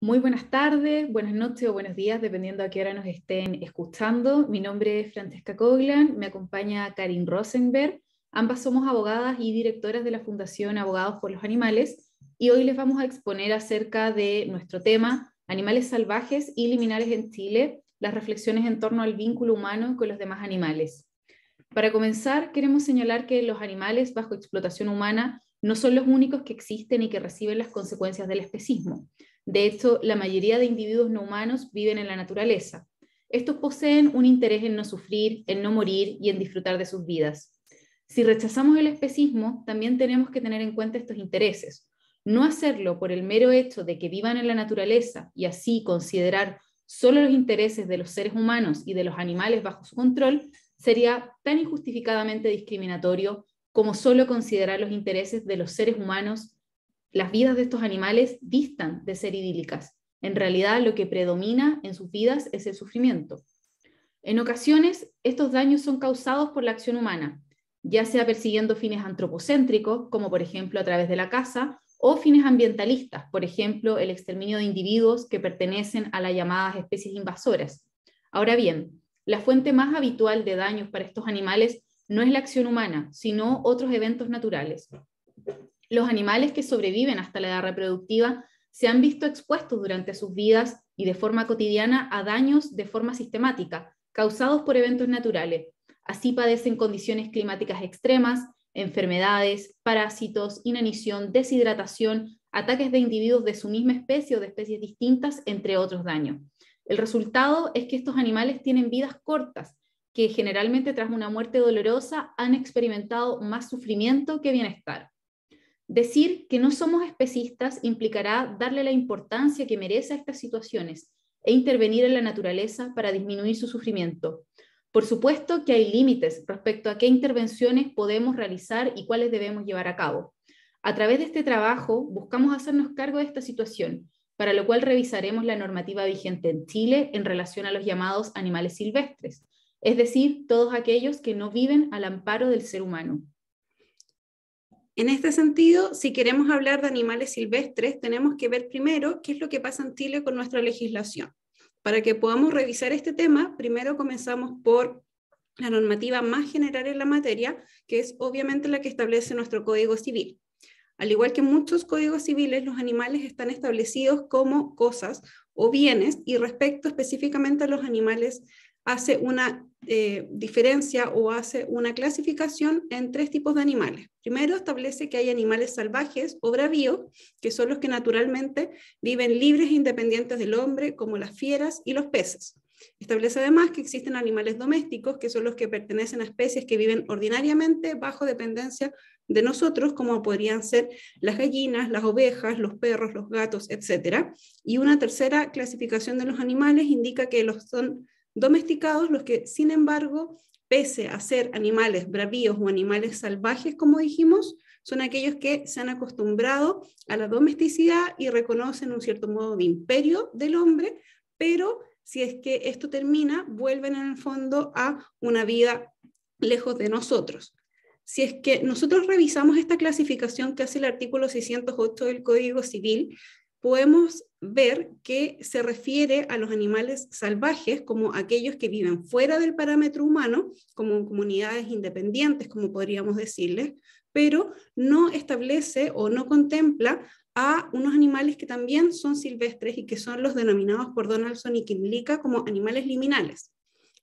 Muy buenas tardes, buenas noches o buenos días, dependiendo a qué hora nos estén escuchando. Mi nombre es Francesca Coglan, me acompaña Karin Rosenberg. Ambas somos abogadas y directoras de la Fundación Abogados por los Animales y hoy les vamos a exponer acerca de nuestro tema, animales salvajes y liminares en Chile, las reflexiones en torno al vínculo humano con los demás animales. Para comenzar, queremos señalar que los animales bajo explotación humana no son los únicos que existen y que reciben las consecuencias del especismo. De hecho, la mayoría de individuos no humanos viven en la naturaleza. Estos poseen un interés en no sufrir, en no morir y en disfrutar de sus vidas. Si rechazamos el especismo, también tenemos que tener en cuenta estos intereses. No hacerlo por el mero hecho de que vivan en la naturaleza y así considerar solo los intereses de los seres humanos y de los animales bajo su control sería tan injustificadamente discriminatorio como solo considerar los intereses de los seres humanos las vidas de estos animales distan de ser idílicas. En realidad lo que predomina en sus vidas es el sufrimiento. En ocasiones, estos daños son causados por la acción humana, ya sea persiguiendo fines antropocéntricos, como por ejemplo a través de la caza, o fines ambientalistas, por ejemplo, el exterminio de individuos que pertenecen a las llamadas especies invasoras. Ahora bien, la fuente más habitual de daños para estos animales no es la acción humana, sino otros eventos naturales. Los animales que sobreviven hasta la edad reproductiva se han visto expuestos durante sus vidas y de forma cotidiana a daños de forma sistemática, causados por eventos naturales. Así padecen condiciones climáticas extremas, enfermedades, parásitos, inanición, deshidratación, ataques de individuos de su misma especie o de especies distintas, entre otros daños. El resultado es que estos animales tienen vidas cortas, que generalmente tras una muerte dolorosa han experimentado más sufrimiento que bienestar. Decir que no somos especistas implicará darle la importancia que merece a estas situaciones e intervenir en la naturaleza para disminuir su sufrimiento. Por supuesto que hay límites respecto a qué intervenciones podemos realizar y cuáles debemos llevar a cabo. A través de este trabajo buscamos hacernos cargo de esta situación, para lo cual revisaremos la normativa vigente en Chile en relación a los llamados animales silvestres, es decir, todos aquellos que no viven al amparo del ser humano. En este sentido, si queremos hablar de animales silvestres, tenemos que ver primero qué es lo que pasa en Chile con nuestra legislación. Para que podamos revisar este tema, primero comenzamos por la normativa más general en la materia, que es obviamente la que establece nuestro Código Civil. Al igual que muchos códigos civiles, los animales están establecidos como cosas o bienes y respecto específicamente a los animales hace una eh, diferencia o hace una clasificación en tres tipos de animales. Primero, establece que hay animales salvajes o bravíos, que son los que naturalmente viven libres e independientes del hombre, como las fieras y los peces. Establece además que existen animales domésticos, que son los que pertenecen a especies que viven ordinariamente bajo dependencia de nosotros, como podrían ser las gallinas, las ovejas, los perros, los gatos, etc. Y una tercera clasificación de los animales indica que los son domesticados, los que, sin embargo, pese a ser animales bravíos o animales salvajes, como dijimos, son aquellos que se han acostumbrado a la domesticidad y reconocen un cierto modo de imperio del hombre, pero si es que esto termina, vuelven en el fondo a una vida lejos de nosotros. Si es que nosotros revisamos esta clasificación que hace el artículo 608 del Código Civil, podemos ver que se refiere a los animales salvajes como aquellos que viven fuera del parámetro humano, como comunidades independientes, como podríamos decirles, pero no establece o no contempla a unos animales que también son silvestres y que son los denominados por Donaldson y Kimlicka como animales liminales.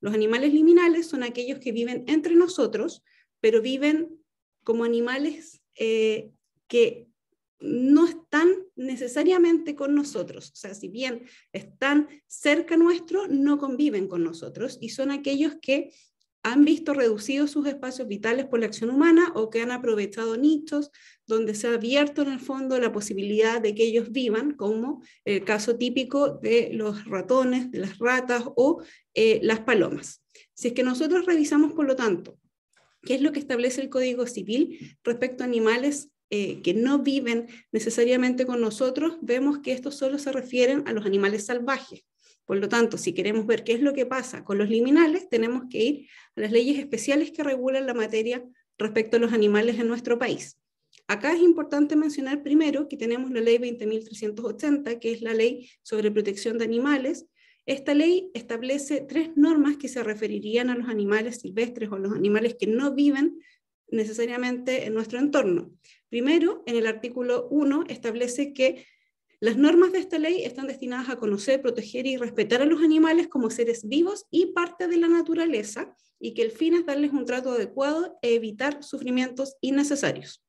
Los animales liminales son aquellos que viven entre nosotros, pero viven como animales eh, que no están necesariamente con nosotros, o sea, si bien están cerca nuestro, no conviven con nosotros y son aquellos que han visto reducidos sus espacios vitales por la acción humana o que han aprovechado nichos donde se ha abierto en el fondo la posibilidad de que ellos vivan, como el caso típico de los ratones, de las ratas o eh, las palomas. Si es que nosotros revisamos, por lo tanto, qué es lo que establece el Código Civil respecto a animales eh, que no viven necesariamente con nosotros, vemos que estos solo se refieren a los animales salvajes. Por lo tanto, si queremos ver qué es lo que pasa con los liminales, tenemos que ir a las leyes especiales que regulan la materia respecto a los animales en nuestro país. Acá es importante mencionar primero que tenemos la ley 20.380, que es la ley sobre protección de animales. Esta ley establece tres normas que se referirían a los animales silvestres o los animales que no viven necesariamente en nuestro entorno. Primero, en el artículo 1 establece que las normas de esta ley están destinadas a conocer, proteger y respetar a los animales como seres vivos y parte de la naturaleza, y que el fin es darles un trato adecuado e evitar sufrimientos innecesarios.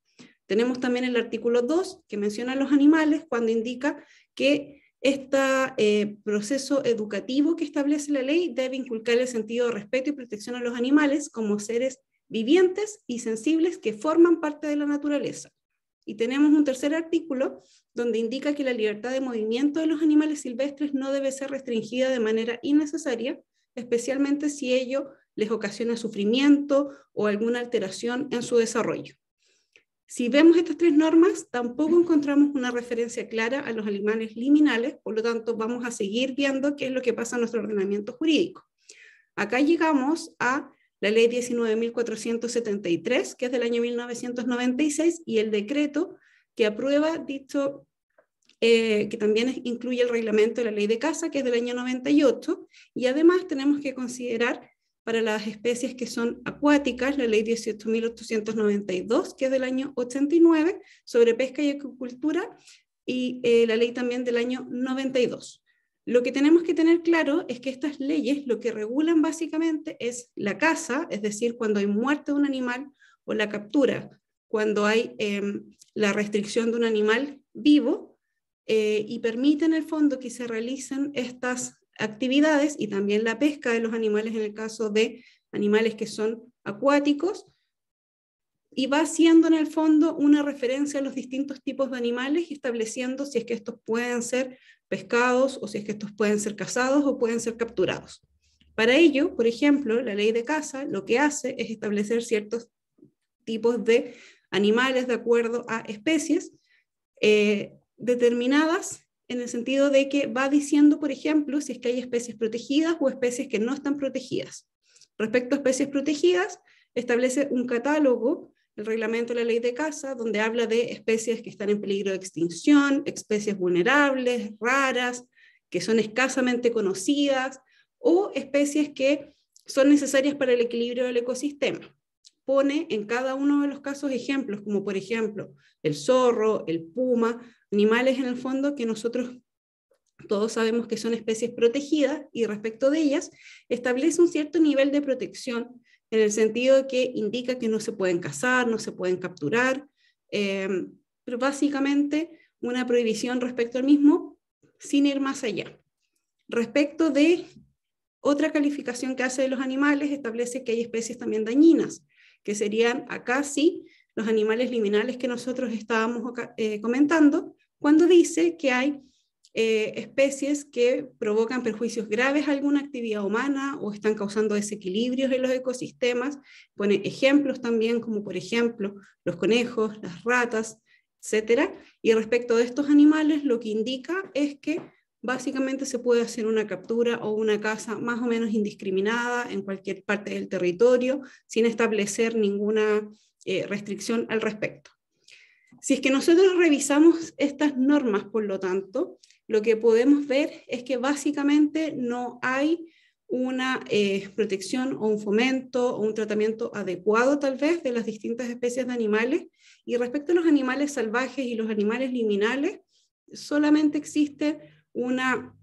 Tenemos también el artículo 2 que menciona a los animales cuando indica que este proceso educativo que establece la ley debe inculcar el sentido de respeto y protección a los animales como seres vivientes y sensibles que forman parte de la naturaleza. Y tenemos un tercer artículo donde indica que la libertad de movimiento de los animales silvestres no debe ser restringida de manera innecesaria, especialmente si ello les ocasiona sufrimiento o alguna alteración en su desarrollo. Si vemos estas tres normas, tampoco encontramos una referencia clara a los animales liminales, por lo tanto vamos a seguir viendo qué es lo que pasa en nuestro ordenamiento jurídico. Acá llegamos a la ley 19.473, que es del año 1996, y el decreto que aprueba dicho, eh, que también incluye el reglamento de la ley de casa, que es del año 98, y además tenemos que considerar para las especies que son acuáticas, la ley 18.892, que es del año 89, sobre pesca y acuicultura, y eh, la ley también del año 92. Lo que tenemos que tener claro es que estas leyes lo que regulan básicamente es la caza, es decir, cuando hay muerte de un animal o la captura, cuando hay em, la restricción de un animal vivo eh, y permite en el fondo que se realicen estas actividades y también la pesca de los animales en el caso de animales que son acuáticos y va haciendo en el fondo una referencia a los distintos tipos de animales y estableciendo si es que estos pueden ser pescados o si es que estos pueden ser cazados o pueden ser capturados. Para ello, por ejemplo, la ley de caza lo que hace es establecer ciertos tipos de animales de acuerdo a especies eh, determinadas en el sentido de que va diciendo, por ejemplo, si es que hay especies protegidas o especies que no están protegidas. Respecto a especies protegidas, establece un catálogo el reglamento de la ley de caza, donde habla de especies que están en peligro de extinción, especies vulnerables, raras, que son escasamente conocidas, o especies que son necesarias para el equilibrio del ecosistema. Pone en cada uno de los casos ejemplos, como por ejemplo el zorro, el puma, animales en el fondo que nosotros todos sabemos que son especies protegidas y respecto de ellas establece un cierto nivel de protección en el sentido de que indica que no se pueden cazar, no se pueden capturar, eh, pero básicamente una prohibición respecto al mismo sin ir más allá. Respecto de otra calificación que hace de los animales, establece que hay especies también dañinas, que serían acá sí los animales liminales que nosotros estábamos eh, comentando, cuando dice que hay eh, especies que provocan perjuicios graves a alguna actividad humana o están causando desequilibrios en los ecosistemas. Pone ejemplos también como por ejemplo los conejos, las ratas, etcétera. Y respecto de estos animales, lo que indica es que básicamente se puede hacer una captura o una caza más o menos indiscriminada en cualquier parte del territorio sin establecer ninguna eh, restricción al respecto. Si es que nosotros revisamos estas normas, por lo tanto, lo que podemos ver es que básicamente no hay una eh, protección o un fomento o un tratamiento adecuado tal vez de las distintas especies de animales. Y respecto a los animales salvajes y los animales liminales, solamente existe una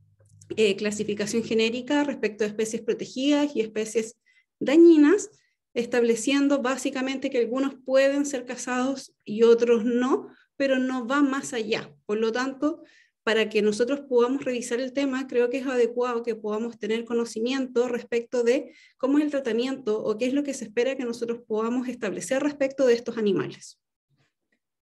eh, clasificación genérica respecto a especies protegidas y especies dañinas, estableciendo básicamente que algunos pueden ser cazados y otros no, pero no va más allá. Por lo tanto, para que nosotros podamos revisar el tema, creo que es adecuado que podamos tener conocimiento respecto de cómo es el tratamiento o qué es lo que se espera que nosotros podamos establecer respecto de estos animales.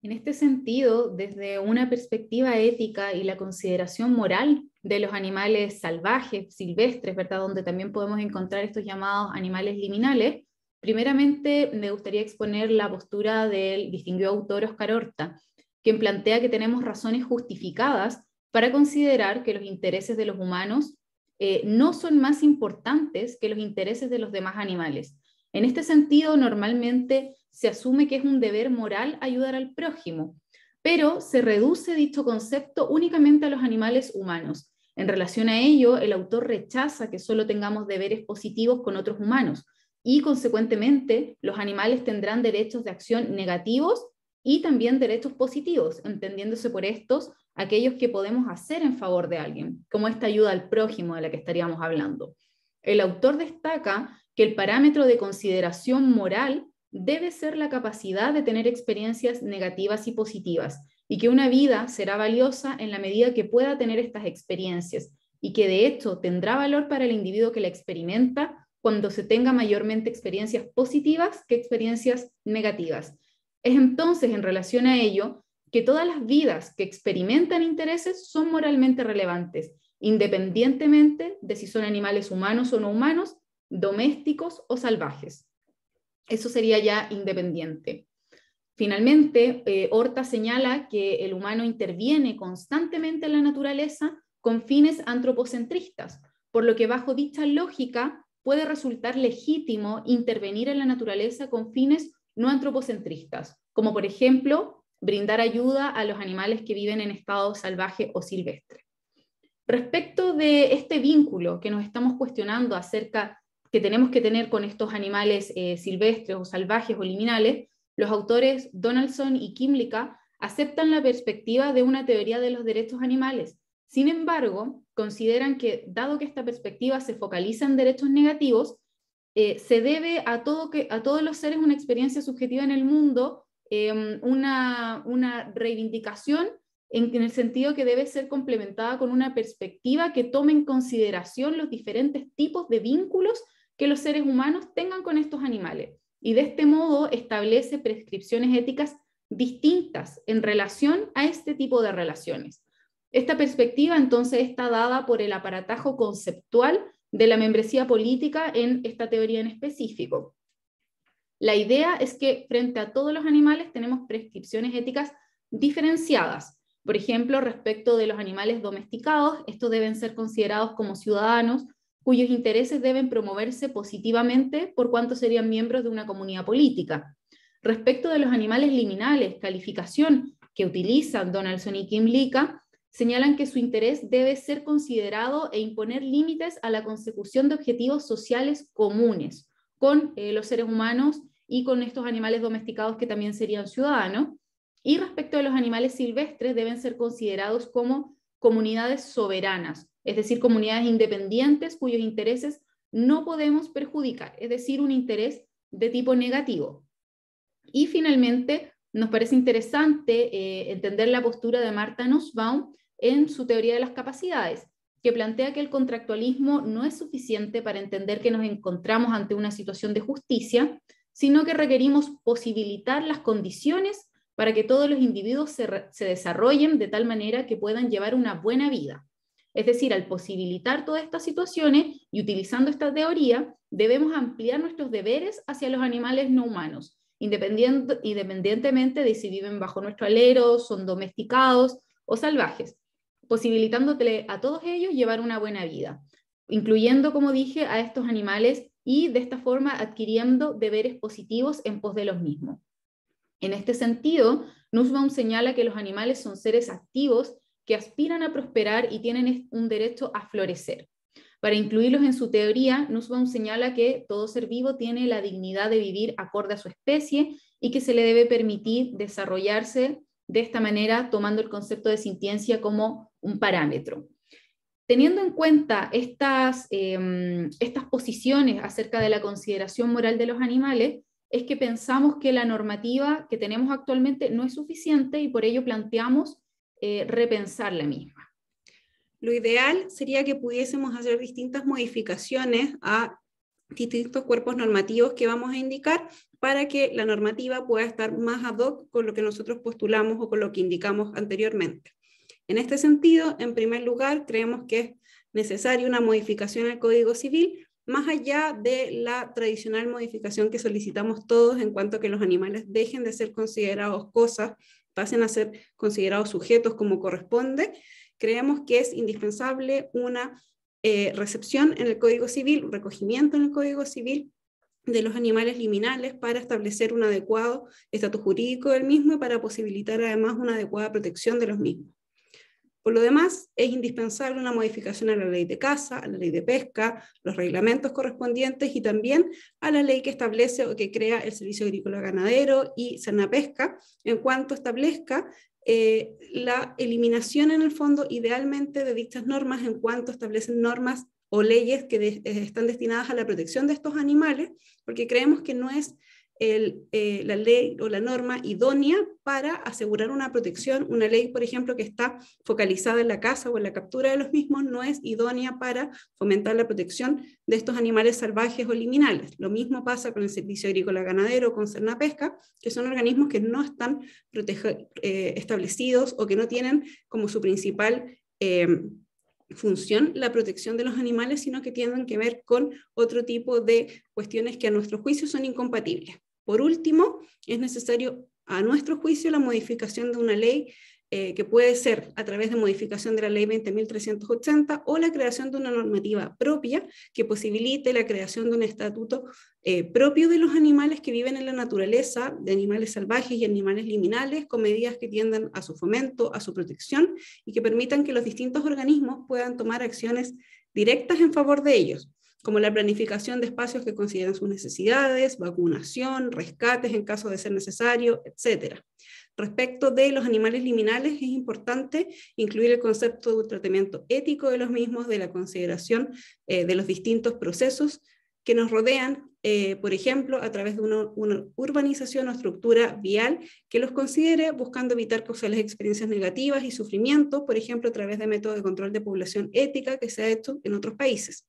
En este sentido, desde una perspectiva ética y la consideración moral de los animales salvajes, silvestres, ¿verdad? Donde también podemos encontrar estos llamados animales liminales, primeramente me gustaría exponer la postura del distinguido autor Oscar Horta, quien plantea que tenemos razones justificadas para considerar que los intereses de los humanos eh, no son más importantes que los intereses de los demás animales. En este sentido, normalmente se asume que es un deber moral ayudar al prójimo, pero se reduce dicho concepto únicamente a los animales humanos. En relación a ello, el autor rechaza que solo tengamos deberes positivos con otros humanos y, consecuentemente, los animales tendrán derechos de acción negativos y también derechos positivos, entendiéndose por estos aquellos que podemos hacer en favor de alguien, como esta ayuda al prójimo de la que estaríamos hablando. El autor destaca que el parámetro de consideración moral debe ser la capacidad de tener experiencias negativas y positivas, y que una vida será valiosa en la medida que pueda tener estas experiencias, y que de hecho tendrá valor para el individuo que la experimenta cuando se tenga mayormente experiencias positivas que experiencias negativas. Es entonces en relación a ello que todas las vidas que experimentan intereses son moralmente relevantes, independientemente de si son animales humanos o no humanos, domésticos o salvajes. Eso sería ya independiente. Finalmente, eh, Horta señala que el humano interviene constantemente en la naturaleza con fines antropocentristas, por lo que bajo dicha lógica puede resultar legítimo intervenir en la naturaleza con fines no antropocentristas, como por ejemplo brindar ayuda a los animales que viven en estado salvaje o silvestre. Respecto de este vínculo que nos estamos cuestionando acerca que tenemos que tener con estos animales eh, silvestres o salvajes o liminales, los autores Donaldson y Kimlica aceptan la perspectiva de una teoría de los derechos animales. Sin embargo, consideran que, dado que esta perspectiva se focaliza en derechos negativos, eh, se debe a, todos los seres una experiencia subjetiva en el mundo, em, una, reivindicación en, en, el sentido que debe ser complementada con una perspectiva que tome en consideración los diferentes tipos de vínculos que los seres humanos tengan con estos animales. Y de este modo establece prescripciones éticas distintas en relación a este tipo de relaciones. Esta perspectiva entonces está dada por el aparatajo conceptual de la membresía política en esta teoría en específico. La idea es que frente a todos los animales tenemos prescripciones éticas diferenciadas. Por ejemplo, respecto de los animales domesticados, estos deben ser considerados como ciudadanos cuyos intereses deben promoverse positivamente por cuanto serían miembros de una comunidad política. Respecto de los animales liminales, calificación que utilizan Donaldson y Kim Lika, señalan que su interés debe ser considerado e imponer límites a la consecución de objetivos sociales comunes con eh, los seres humanos y con estos animales domesticados que también serían ciudadanos. Y respecto a los animales silvestres, deben ser considerados como comunidades soberanas, es decir, comunidades independientes cuyos intereses no podemos perjudicar, es decir, un interés de tipo negativo. Y finalmente, nos parece interesante eh, entender la postura de Marta Nussbaum en su teoría de las capacidades, que plantea que el contractualismo no es suficiente para entender que nos encontramos ante una situación de justicia, sino que requerimos posibilitar las condiciones para que todos los individuos se desarrollen de tal manera que puedan llevar una buena vida. Es decir, al posibilitar todas estas situaciones y utilizando esta teoría, debemos ampliar nuestros deberes hacia los animales no humanos, independientemente de si viven bajo nuestro alero, son domesticados o salvajes, posibilitándole a todos ellos llevar una buena vida, incluyendo, como dije, a estos animales y de esta forma adquiriendo deberes positivos en pos de los mismos. En este sentido, Nussbaum señala que los animales son seres activos que aspiran a prosperar y tienen un derecho a florecer. Para incluirlos en su teoría, Nussbaum señala que todo ser vivo tiene la dignidad de vivir acorde a su especie y que se le debe permitir desarrollarse de esta manera, tomando el concepto de sintiencia como un parámetro. Teniendo en cuenta estas, em, estas posiciones acerca de la consideración moral de los animales, es que pensamos que la normativa que tenemos actualmente no es suficiente y por ello planteamos eh, repensar la misma. Lo ideal sería que pudiésemos hacer distintas modificaciones a distintos cuerpos normativos que vamos a indicar para que la normativa pueda estar más ad hoc con lo que nosotros postulamos o con lo que indicamos anteriormente. En este sentido, en primer lugar, creemos que es necesaria una modificación al Código Civil más allá de la tradicional modificación que solicitamos todos en cuanto a que los animales dejen de ser considerados cosas, pasen a ser considerados sujetos como corresponde, creemos que es indispensable una eh, recepción en el Código Civil, recogimiento en el Código Civil de los animales liminales para establecer un adecuado estatus jurídico del mismo y para posibilitar además una adecuada protección de los mismos. Por lo demás, es indispensable una modificación a la ley de caza, a la ley de pesca, los reglamentos correspondientes y también a la ley que establece o que crea el Servicio Agrícola Ganadero y Sanapesca en cuanto establezca eh, la eliminación en el fondo idealmente de dichas normas en cuanto establecen normas o leyes que eh, están destinadas a la protección de estos animales, porque creemos que no es eh, la ley o la norma idónea para asegurar una protección. Una ley, por ejemplo, que está focalizada en la caza o en la captura de los mismos no es idónea para fomentar la protección de estos animales salvajes o liminales. Lo mismo pasa con el Servicio Agrícola Ganadero, o con Cernapesca, que son organismos que no están eh, establecidos o que no tienen como su principal... Eh, función la protección de los animales, sino que tienen que ver con otro tipo de cuestiones que a nuestro juicio son incompatibles. Por último, es necesario, a nuestro juicio, la modificación de una ley eh, que puede ser a través de modificación de la ley 20.380 o la creación de una normativa propia que posibilite la creación de un estatuto eh, propio de los animales que viven en la naturaleza, de animales salvajes y animales liminales, con medidas que tiendan a su fomento, a su protección y que permitan que los distintos organismos puedan tomar acciones directas en favor de ellos como la planificación de espacios que consideran sus necesidades, vacunación, rescates en caso de ser necesario, etc. Respecto de los animales liminales, es importante incluir el concepto de tratamiento ético de los mismos, de la consideración eh, de los distintos procesos que nos rodean, eh, por ejemplo, a través de una, urbanización o estructura vial que los considere buscando evitar causales experiencias negativas y sufrimiento, por ejemplo, a través de métodos de control de población ética que se ha hecho en otros países.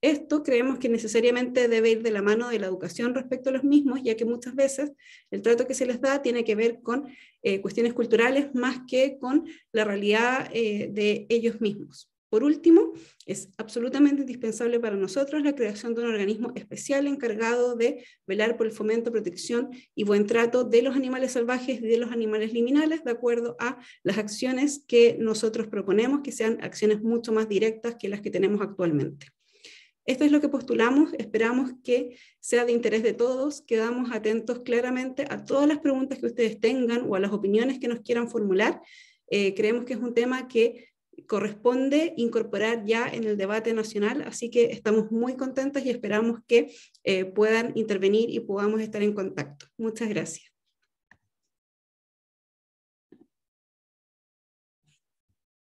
Esto creemos que necesariamente debe ir de la mano de la educación respecto a los mismos, ya que muchas veces el trato que se les da tiene que ver con eh, cuestiones culturales más que con la realidad eh, de ellos mismos. Por último, es absolutamente indispensable para nosotros la creación de un organismo especial encargado de velar por el fomento, protección y buen trato de los animales salvajes y de los animales liminales, de acuerdo a las acciones que nosotros proponemos, que sean acciones mucho más directas que las que tenemos actualmente. Esto es lo que postulamos, esperamos que sea de interés de todos, quedamos atentos claramente a todas las preguntas que ustedes tengan o a las opiniones que nos quieran formular. Eh, creemos que es un tema que corresponde incorporar ya en el debate nacional, así que estamos muy contentos y esperamos que eh, puedan intervenir y podamos estar en contacto. Muchas gracias.